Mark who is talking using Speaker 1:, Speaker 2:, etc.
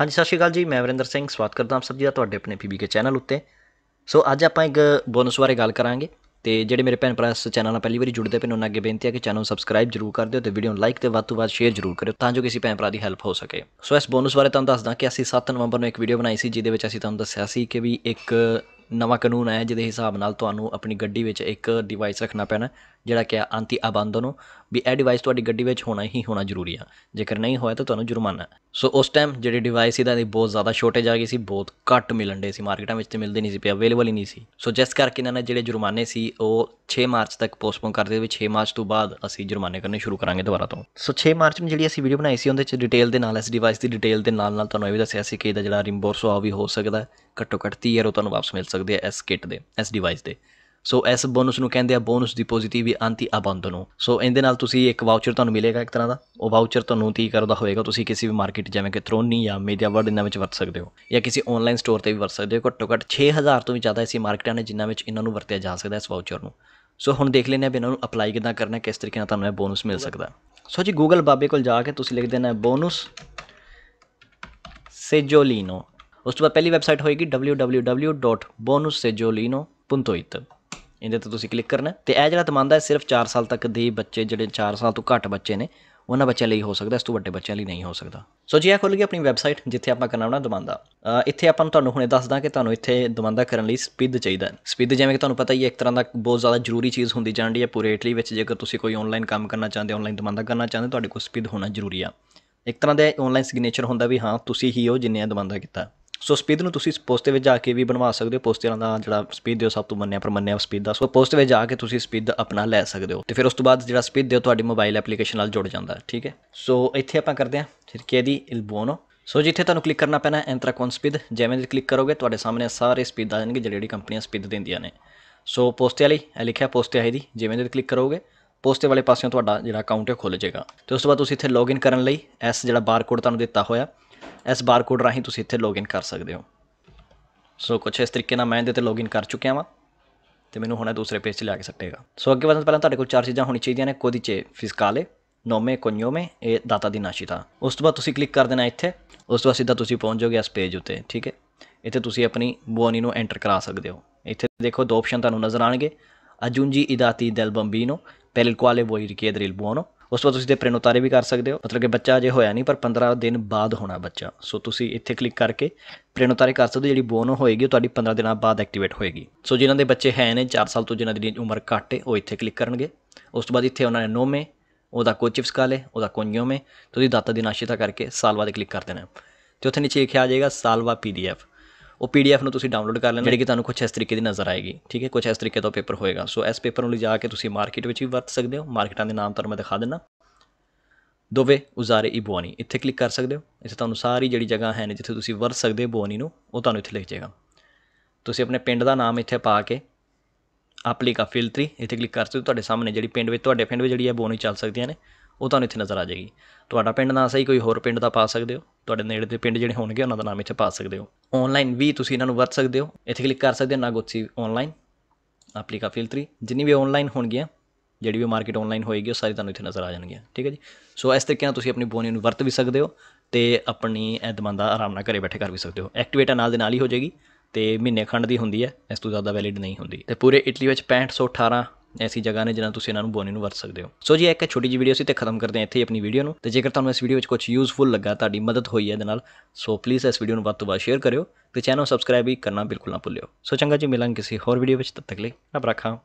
Speaker 1: ਹਾਂਜੀ ਸਤਿ ਸ਼੍ਰੀ ਅਕਾਲ ਜੀ ਮੈਂ ਵਰਿੰਦਰ ਸਿੰਘ ਸਵਾਗਤ ਕਰਦਾ ਆਪ ਸਭ ਜੀ ਦਾ ਤੁਹਾਡੇ ਆਪਣੇ ਪੀਬੀਕੇ ਚੈਨਲ ਉੱਤੇ ਸੋ ਅੱਜ ਆਪਾਂ ਇੱਕ ਬੋਨਸ ਬਾਰੇ ਗੱਲ ਕਰਾਂਗੇ ਤੇ ਜਿਹੜੇ ਮੇਰੇ ਭੈਣ ਭਰਾ ਇਸ ਚੈਨਲ ਨਾਲ ਪਹਿਲੀ ਵਾਰੀ ਜੁੜਦੇ ਪਏ ਉਹਨਾਂ ਅੱਗੇ ਬੇਨਤੀ ਹੈ ਕਿ ਚੈਨਲ ਨੂੰ ਸਬਸਕ੍ਰਾਈਬ ਜਰੂਰ ਕਰ ਦਿਓ ਤੇ ਵੀਡੀਓ ਨੂੰ ਲਾਈਕ ਤੇ ਵੱਧ ਤੋਂ ਵੱਧ ਸ਼ੇਅਰ ਜਰੂਰ ਕਰਿਓ ਤਾਂ ਜੋ ਕਿਸੇ ਭੈਣ ਭਰਾ ਦੀ ਹੈਲਪ ਹੋ ਸਕੇ ਸੋ ਇਸ ਬੋਨਸ ਬਾਰੇ ਤੁਹਾਨੂੰ ਦੱਸਦਾ ਕਿ ਅਸੀਂ 7 ਨਵੰਬਰ ਨੂੰ ਇੱਕ ਵੀਡੀਓ ਬਣਾਈ ਸੀ ਜਿਹਦੇ ਵਿੱਚ ਅਸੀਂ ਤੁਹਾਨੂੰ ਦੱਸਿਆ ਸੀ ਕਿ ਵੀ ਇੱਕ ਨਵਾਂ ਕਾਨੂੰਨ ਆਇਆ ਜਿਹਦੇ ਹਿਸਾਬ ਨਾਲ ਤੁਹਾਨੂੰ ਆਪਣੀ ਗੱਡੀ ਵਿੱਚ ਇੱਕ ਡਿਵਾਈਸ ਰੱਖਣਾ ਪੈਣਾ ਜਿਹੜਾ ਕਿ ਆਂਤੀ ਆਬੰਦਨ ਨੂੰ ਵੀ ਇਹ ਡਿਵਾਈਸ ਤੁਹਾਡੀ ਗੱਡੀ ਵਿੱਚ ਹੋਣਾ ਹੀ ਹੋਣਾ ਜ਼ਰੂਰੀ ਆ ਜੇਕਰ ਨਹੀਂ ਹੋਇਆ ਤਾਂ ਤੁਹਾਨੂੰ ਜੁਰਮਾਨਾ ਸੋ ਉਸ ਟਾਈਮ ਜਿਹੜੇ ਡਿਵਾਈਸ ਇਹਦਾ ਦੀ ਬਹੁਤ ਜ਼ਿਆਦਾ ਸ਼ੋਰਟੇਜ ਆ ਗਈ ਸੀ ਬਹੁਤ ਘੱਟ ਮਿਲਣ ਦੇ ਸੀ ਮਾਰਕੀਟਾਂ ਵਿੱਚ ਤੇ ਮਿਲਦੇ ਨਹੀਂ ਸੀ ਪਿਆ ਅਵੇਲੇਬਲ ਹੀ ਨਹੀਂ ਸੀ ਸੋ ਜਸ ਕਰਕੇ ਇਹਨਾਂ ਨੇ ਜਿਹੜੇ ਜੁਰਮਾਨੇ ਸੀ ਉਹ 6 ਮਾਰਚ ਤੱਕ ਪੋਸਟਪੋਨ ਕਰਦੇ ਵੀ 6 ਮਾਰਚ ਤੋਂ ਬਾਅਦ ਅਸੀਂ ਜੁਰਮਾਨੇ ਕਰਨੇ ਸ਼ੁਰੂ ਕਰਾਂਗੇ ਦੁਬਾਰਾ ਤੋਂ ਸੋ 6 ਮਾਰਚ ਨੂੰ ਜਿਹੜੀ ਅਸੀਂ ਵੀਡੀਓ ਬਣਾਈ ਸੀ ਉਹਦੇ ਵਿੱਚ ਡਿਟੇਲ ਦੇ ਨਾਲ ਇਸ ਡਿਵਾਈਸ ਦੀ ਡਿਟੇਲ ਦੇ ਨਾਲ ਨਾਲ ਤੁਹਾਨੂੰ ਇਹ ਵੀ ਦੱਸਿਆ ਸੀ ਕਿ ਇਹਦਾ ਜਿਹੜਾ ਰਿਮਬੋਰਸ ਆ ਵੀ ਹੋ ਸਕਦਾ ਘੱਟੋ ਘੱਟ 30 ਯਰੋ ਤੁਹਾਨੂੰ ਵਾਪਸ ਮਿਲ ਸਕਦੇ ਐ ਇਸ ਕਿੱਟ ਦੇ ਇਸ ਡਿਵਾਈਸ ਦੇ ਸੋ ਇਸ ਬੋਨਸ ਨੂੰ ਕਹਿੰਦੇ ਆ ਬੋਨਸ ਦੀ ਪੋਜ਼ਿਟਿਵ ਅੰਤੀ ਅਬੰਦਨੋ ਸੋ ਇਹਦੇ ਨਾਲ ਤੁਸੀਂ ਇੱਕ ਵਾਊਚਰ ਤੁਹਾਨੂੰ ਮਿਲੇਗਾ ਇੱਕ ਤਰ੍ਹਾਂ ਦਾ ਉਹ ਵਾਊਚਰ ਤੁਹਾਨੂੰ 30 ਕਰਦਾ ਦਾ ਹੋਏਗਾ ਤੁਸੀਂ ਕਿਸੇ ਵੀ ਮਾਰਕੀਟ ਜਿਵੇਂ ਕਿ ਥਰੋਨੀ ਜਾਂ ਮੀਡੀਆ ਵਰਡ ਇਹਨਾਂ ਵਿੱਚ ਵਰਤ ਸਕਦੇ ਹੋ ਜਾਂ ਕਿਸੇ ਆਨਲਾਈਨ ਸਟੋਰ ਤੇ ਵੀ ਵਰਤ ਸਕਦੇ ਹੋ ਘੱਟੋ ਘੱਟ 6000 ਤੋਂ ਵੀ ਜ਼ਿਆਦਾ ਐਸੀ ਮਾਰਕੀਟਾਂ ਨੇ ਜਿਨ੍ਹਾਂ ਵਿੱਚ ਇਹਨਾਂ ਨੂੰ ਵਰਤਿਆ ਜਾ ਸਕਦਾ ਇਸ ਵਾਊਚਰ ਨੂੰ ਸੋ ਹੁਣ ਦੇਖ ਲੈਂਦੇ ਆ ਵੀ ਇਹਨਾਂ ਨੂੰ ਅਪਲਾਈ ਕਿਦਾਂ ਕਰਨਾ ਕਿਸ ਤਰੀਕੇ ਨਾਲ ਤੁਹਾਨੂੰ ਇਹ ਬੋਨਸ ਮਿਲ ਸਕਦਾ ਸੋ ਜੀ ਗੂਗਲ ਬਾਬੇ ਕੋਲ ਜਾ ਕੇ ਤੁਸੀਂ ਲਿਖ ਦੇਣਾ ਬੋਨਸ ਸੇਜੋਲੀਨੋ ਉਸ ਤੋਂ ਬਾਅਦ ਪਹਿਲੀ ਵੈਬਸਾਈਟ ਹੋਏਗੀ www.bonussejolino.it ਇਹਦੇ ਤੇ ਤੁਸੀਂ ਕਲਿੱਕ ਕਰਨਾ ਤੇ ਇਹ ਜਿਹੜਾ ਤਮੰਦਾ ਹੈ ਸਿਰਫ 4 ਸਾਲ ਤੱਕ ਦੇ ਬੱਚੇ ਜਿਹੜੇ 4 ਸਾਲ ਤੋਂ ਘੱਟ ਬੱਚੇ ਨੇ ਉਹਨਾਂ ਬੱਚਿਆਂ ਲਈ ਹੋ ਸਕਦਾ ਇਸ ਤੋਂ ਵੱਡੇ ਬੱਚਿਆਂ ਲਈ ਨਹੀਂ ਹੋ ਸਕਦਾ ਸੋ ਜੀ ਇਹ ਖੁੱਲ ਗਈ ਆਪਣੀ ਵੈਬਸਾਈਟ ਜਿੱਥੇ ਆਪਾਂ ਕਰਨਾ ਹੋਣਾ ਦਮੰਦਾ ਇੱਥੇ ਆਪਾਂ ਨੂੰ ਤੁਹਾਨੂੰ ਹੁਣੇ ਦੱਸਦਾ ਕਿ ਤੁਹਾਨੂੰ ਇੱਥੇ ਦਮੰਦਾ ਕਰਨ ਲਈ ਸਪਿੱਦ ਚਾਹੀਦਾ ਹੈ ਸਪਿੱਦ ਜਿਵੇਂ ਕਿ ਤੁਹਾਨੂੰ ਪਤਾ ਹੀ ਹੈ ਇੱਕ ਤਰ੍ਹਾਂ ਦਾ ਬਹੁਤ ਜ਼ਿਆਦਾ ਜ਼ਰੂਰੀ ਚੀਜ਼ ਹੁੰਦੀ ਜਾਂਦੀ ਹੈ ਪੂਰੇ ਇਟਲੀ ਵਿੱਚ ਜੇਕਰ ਤੁਸੀਂ ਕੋਈ ਆਨਲਾਈਨ ਕੰਮ ਕਰਨਾ ਚਾਹੁੰਦੇ ਆਨਲਾਈਨ ਦਮੰਦਾ ਕਰਨਾ ਚਾਹੁੰਦੇ ਤੁਹਾਡੇ ਕੋਲ ਸਪਿੱਦ ਹੋਣਾ ਜ਼ਰੂਰੀ ਆ ਇੱਕ ਤਰ੍ਹਾਂ ਦਾ ਆਨਲਾਈਨ ਸਿਗਨੇਚਰ ਹੁੰਦਾ ਵੀ ਹਾਂ ਤੁਸੀਂ ਹੀ ਹੋ ਜਿੰਨੇ ਦਮੰਦਾ ਕੀਤਾ ਸੋ ਸਪੀਡ ਨੂੰ ਤੁਸੀਂ ਪੋਸਟ ਦੇ ਵਿੱਚ ਜਾ ਕੇ ਵੀ ਬਣਵਾ ਸਕਦੇ ਹੋ ਪੋਸਟਰਾਂ ਦਾ ਜਿਹੜਾ ਸਪੀਡ ਦੇ ਸਭ ਤੋਂ ਮੰਨਿਆ ਮੰਨਿਆ ਸਪੀਡ ਦਾ ਸੋ ਪੋਸਟ ਵਿੱਚ ਜਾ ਕੇ ਤੁਸੀਂ ਸਪੀਡ ਆਪਣਾ ਲੈ ਸਕਦੇ ਹੋ ਤੇ ਫਿਰ ਉਸ ਤੋਂ ਬਾਅਦ ਜਿਹੜਾ ਸਪੀਡ ਦੇ ਤੁਹਾਡੀ ਮੋਬਾਈਲ ਐਪਲੀਕੇਸ਼ਨ ਨਾਲ ਜੁੜ ਜਾਂਦਾ ਠੀਕ ਹੈ ਸੋ ਇੱਥੇ ਆਪਾਂ ਕਰਦੇ ਹਾਂ ਫਿਰ ਕੀ ਦੀ ਇਲਬੋਨੋ ਸੋ ਜਿੱਥੇ ਤੁਹਾਨੂੰ ਕਲਿੱਕ ਕਰਨਾ ਪੈਣਾ ਐਂਟਰਾ ਕੌਨ ਸਪੀਡ ਜਿਵੇਂ ਜਿਵੇਂ ਕਲਿੱਕ ਕਰੋਗੇ ਤੁਹਾਡੇ ਸਾਹਮਣੇ ਸਾਰੇ ਸਪੀਡ ਆ ਜਾਣਗੇ ਜਿਹੜੀ ਕੰਪਨੀਆਂ ਸਪੀਡ ਦਿੰਦੀਆਂ ਨੇ ਸੋ ਪੋਸਟ ਵਾਲੀ ਇਹ ਲਿਖਿਆ ਪੋਸਟ ਹੈ ਦੀ ਜਿਵੇਂ ਜੇ ਕਲਿੱਕ ਕਰੋਗੇ ਪੋਸਟ ਵਾਲੇ ਪਾਸਿਓਂ ਤੁਹਾਡਾ ਜਿਹੜਾ ਅਕਾਊਂਟ ਹੈ ਖੁੱਲ ਜਾਏਗਾ ਤੇ ਉਸ ਤੋਂ ਬਾਅਦ ਤੁਸੀਂ ਇੱਥੇ ਲੌਗਇਨ ਕਰਨ ਲਈ ਐਸ ਜਿਹੜਾ ਬਾਰਕੋਡ ਤੁਹਾਨੂੰ ਦਿੱਤਾ ਹੋਇਆ ਇਸ ਬਾਰਕੋਡ ਰਾਹੀਂ ਤੁਸੀਂ ਇੱਥੇ ਲੌਗਇਨ ਕਰ ਸਕਦੇ ਹੋ ਸੋ ਕੁਝ ਇਸ ਤਰੀਕੇ ਨਾਲ ਮੈਂ ਇਹਦੇ ਤੇ ਲੌਗਇਨ ਕਰ ਚੁੱਕਿਆ ਵਾਂ ਤੇ ਮੈਨੂੰ ਹੁਣ ਇਹ ਦੂਸਰੇ ਪੇਜ 'ਤੇ ਲਿਆ ਕੇ ਸੱਟੇਗਾ ਸੋ ਅੱਗੇ ਵਧਣ ਪਹਿਲਾਂ ਤੁਹਾਡੇ ਕੋਲ ਚਾਰ ਚੀਜ਼ਾਂ ਹੋਣੀ ਚਾਹੀਦੀਆਂ ਨੇ ਕੋਦੀ ਚੇ ਫਿਸਕਾਲੇ ਨੋਮੇ ਕੋਨਿਓਮੇ ਇਹ ਦਾਤਾ ਦੀ ਦਾ ਉਸ ਤੋਂ ਬਾਅਦ ਤੁਸੀਂ ਕਲਿੱਕ ਕਰ ਦੇਣਾ ਇੱਥੇ ਉਸ ਤੋਂ ਬਾਅਦ ਸਿੱਧਾ ਤੁਸੀਂ ਪਹੁੰਚ ਜਾਓਗੇ ਇਸ ਪੇਜ ਉੱਤੇ ਠੀਕ ਹੈ ਇੱਥੇ ਤੁਸੀਂ ਆਪਣੀ ਬੋਨੀ ਨੂੰ ਐਂਟਰ ਕਰਾ ਸਕਦੇ ਹੋ ਇੱਥੇ ਦੇਖੋ ਦੋ ਆਪਸ਼ਨ ਤੁਹਾਨੂੰ ਨਜ਼ਰ ਆਣਗੇ ਅਜੁੰਜੀ ਇਦਾਤੀ ਦਲ ਬੰਬੀਨੋ ਪੈਲ ਕੁਆਲੇ ਵੋਇਰ ਕੇ ਦਰਿਲ ਬੋਨੋ ਉਸ ਤੋਂ ਬਾਅਦ ਤੁਸੀਂ ਦੇ ਪ੍ਰਿੰਟ ਉਤਾਰੇ ਵੀ ਕਰ ਸਕਦੇ ਹੋ ਮਤਲਬ ਕਿ ਬੱਚਾ ਅਜੇ ਹੋਇਆ ਨਹੀਂ ਪਰ 15 ਦਿਨ ਬਾਅਦ ਹੋਣਾ ਬੱਚਾ ਸੋ ਤੁਸੀਂ ਇੱਥੇ ਕਲਿੱਕ ਕਰਕੇ ਪ੍ਰਿੰਟ ਉਤਾਰੇ ਕਰ ਸਕਦੇ ਹੋ ਜਿਹੜੀ ਬੋਨ ਹੋਏਗੀ ਉਹ ਤੁਹਾਡੀ 15 ਦਿਨਾਂ ਬਾਅਦ ਐਕਟੀਵੇਟ ਹੋਏਗੀ ਸੋ ਜਿਨ੍ਹਾਂ ਦੇ ਬੱਚੇ ਹੈ ਨੇ 4 ਸਾਲ ਤੋਂ ਜਿਨ੍ਹਾਂ ਦੀ ਉਮਰ ਘੱਟ ਹੈ ਉਹ ਇੱਥੇ ਕਲਿੱਕ ਕਰਨਗੇ ਉਸ ਤੋਂ ਬਾਅਦ ਇੱਥੇ ਉਹਨਾਂ ਨੇ ਨੋਮੇ ਉਹਦਾ ਕੋਚਿਪਸ ਕਾਲੇ ਉਹਦਾ ਕੋਨਿਓਮੇ ਤੁਸੀਂ ਦਾਤਾ ਦੀ ਨਾਸ਼ਿਤਾ ਕਰਕੇ ਸਾਲ ਬਾਅਦ ਕਲਿੱਕ ਕਰ ਦੇਣਾ ਤੇ ਉੱਥੇ ਨੀਚੇ ਲਿਖਿਆ ਆ ਜਾਏਗਾ ਸਾਲਵਾ ਪੀਡੀਐਫ ਉਹ ਪੀਡੀਐਫ ਨੂੰ ਤੁਸੀਂ ਡਾਊਨਲੋਡ ਕਰ ਲੈਣਾ ਜਿਹੜੀ ਕਿ ਤੁਹਾਨੂੰ ਕੁਝ ਇਸ ਤਰੀਕੇ ਦੀ ਨਜ਼ਰ ਆਏਗੀ ਠੀਕ ਹੈ ਕੁਝ ਇਸ ਤਰੀਕੇ ਦਾ ਪੇਪਰ ਹੋਏਗਾ ਸੋ ਇਸ ਪੇਪਰ ਨੂੰ ਲਿਜਾ ਕੇ ਤੁਸੀਂ ਮਾਰਕੀਟ ਵਿੱਚ ਵੀ ਵਰਤ ਸਕਦੇ ਹੋ ਮਾਰਕੀਟਾਂ ਦੇ ਨਾਮ ਤੁਹਾਨੂੰ ਮੈਂ ਦਿਖਾ ਦਿੰਦਾ ਦੋਵੇ ਉਜ਼ਾਰੇ ਈ ਬੋਨੀ ਇੱਥੇ ਕਲਿੱਕ ਕਰ ਸਕਦੇ ਹੋ ਇਸ ਤੁਹਾਨੂੰ ਸਾਰੀ ਜਿਹੜੀ ਜਗ੍ਹਾ ਹੈ ਨੇ ਜਿੱਥੇ ਤੁਸੀਂ ਵਰਤ ਸਕਦੇ ਹੋ ਬੋਨੀ ਨੂੰ ਉਹ ਤੁਹਾਨੂੰ ਇੱਥੇ ਲਿਖ ਜਾਏਗਾ ਤੁਸੀਂ ਆਪਣੇ ਪਿੰਡ ਦਾ ਨਾਮ ਇੱਥੇ ਪਾ ਕੇ ਐਪਲੀਕਾ ਫਿਲਟਰੀ ਇੱਥੇ ਕਲਿੱਕ ਕਰ ਸਕਦੇ ਹੋ ਤੁਹਾਡੇ ਸਾਹਮਣੇ ਜਿਹੜੀ ਪਿੰਡ ਵਿੱਚ ਤੁਹਾਡੇ ਪਿੰਡ ਵਿੱਚ ਜਿਹੜੀ ਹੈ ਬੋਨੀ ਚੱਲ ਸਕਦੀਆਂ ਨੇ ਉਹ ਤੁਹਾਨੂੰ ਇੱਥੇ ਨਜ਼ਰ ਆ ਜਾਏਗੀ ਤੁਹਾਡਾ ਪਿੰਡ ਨਾ ਸਹੀ ਕੋਈ ਹੋਰ ਪਿੰਡ ਦਾ ਪਾ ਸਕਦੇ ਹੋ ਤੁਹਾਡੇ ਨੇੜੇ ਦੇ ਪਿੰਡ ਜਿਹੜੇ ਹੋਣਗੇ ਉਹਨਾਂ ਦਾ ਨਾਮ ਇੱਥੇ ਪਾ ਸਕਦੇ ਹੋ ਆਨਲਾਈਨ ਵੀ ਤੁਸੀਂ ਇਹਨਾਂ ਨੂੰ ਵਰਤ ਸਕਦੇ ਹੋ ਇੱਥੇ ਕਲਿੱਕ ਕਰ ਸਕਦੇ ਹੋ ਨਾਗੋਚੀ ਆਨਲਾਈਨ ਐਪਲੀਕਾ ਫਿਲਟਰੀ ਜਿੰਨੀ ਵੀ ਆਨਲਾਈਨ ਹੋਣਗੀਆਂ ਜਿਹੜੀ ਵੀ ਮਾਰਕੀਟ ਆਨਲਾਈਨ ਹੋਏਗੀ ਉਹ ਸਾਰੀ ਤੁਹਾਨੂੰ ਇੱਥੇ ਨਜ਼ਰ ਆ ਜਾਣਗੀਆਂ ਠੀਕ ਹੈ ਜੀ ਸੋ ਇਸ ਤਰੀਕੇ ਨਾਲ ਤੁਸੀਂ ਆਪਣੀ ਬੋਨੀ ਨੂੰ ਵਰਤ ਵੀ ਸਕਦੇ ਹੋ ਤੇ ਆਪਣੀ ਇਹ ਦਮੰਦਾ ਆਰਾਮ ਨਾਲ ਘਰੇ ਬੈਠੇ ਕਰ ਵੀ ਸਕਦੇ ਹੋ ਐਕਟੀਵੇਟ ਨਾਲ ਦੇ ਨਾਲ ਹੀ ਹੋ ਜਾਏਗੀ ਤੇ ਮਹੀਨੇ ਖੰਡ ਦੀ ਹੁੰਦੀ ਹੈ ਇਸ ਤੋਂ ਜ਼ਿਆਦਾ ਵੈਲਿਡ ਨਹੀਂ ਹੁੰਦੀ ਤੇ ਪੂਰੇ ਇਟਲੀ ਵਿੱਚ 6518 ਐਸੀ ਜਗ੍ਹਾ ਨੇ ਜਿਨ੍ਹਾਂ ਤੁਸੀਂ ਇਹਨਾਂ ਨੂੰ ਬੋਨੀ ਨੂੰ ਵਰਤ ਸਕਦੇ ਹੋ ਸੋ ਜੀ ਇੱਕ ਛੋਟੀ ਜਿਹੀ ਵੀਡੀਓ ਸੀ ਤੇ ਖਤਮ ਕਰਦੇ ਹਾਂ ਇੱਥੇ ਆਪਣੀ ਵੀਡੀਓ ਨੂੰ ਤੇ ਜੇਕਰ ਤੁਹਾਨੂੰ ਇਸ ਵੀਡੀਓ ਵਿੱਚ ਕੁਝ ਯੂਸਫੁਲ ਲੱਗਾ ਤੁਹਾਡੀ ਮਦਦ ਹੋਈ ਹੈ ਇਹਦੇ ਨਾਲ ਸੋ ਪਲੀਜ਼ ਇਸ ਵੀਡੀਓ ਨੂੰ ਵੱਧ ਤੋਂ ਵੱਧ ਸ਼ੇਅਰ ਕਰਿਓ ਤੇ ਚੈਨਲ ਸਬਸਕ੍ਰਾਈਬ ਵੀ ਕਰਨਾ ਬਿਲਕੁਲ ਨਾ ਭੁੱਲਿਓ ਸੋ ਚੰਗਾ ਜੀ ਮਿਲਾਂਗੇ ਕਿਸੇ ਹੋਰ ਵੀਡੀਓ ਵਿੱਚ ਤਦ ਤੱਕ ਲਈ ਰੱਬ ਰੱਖਾ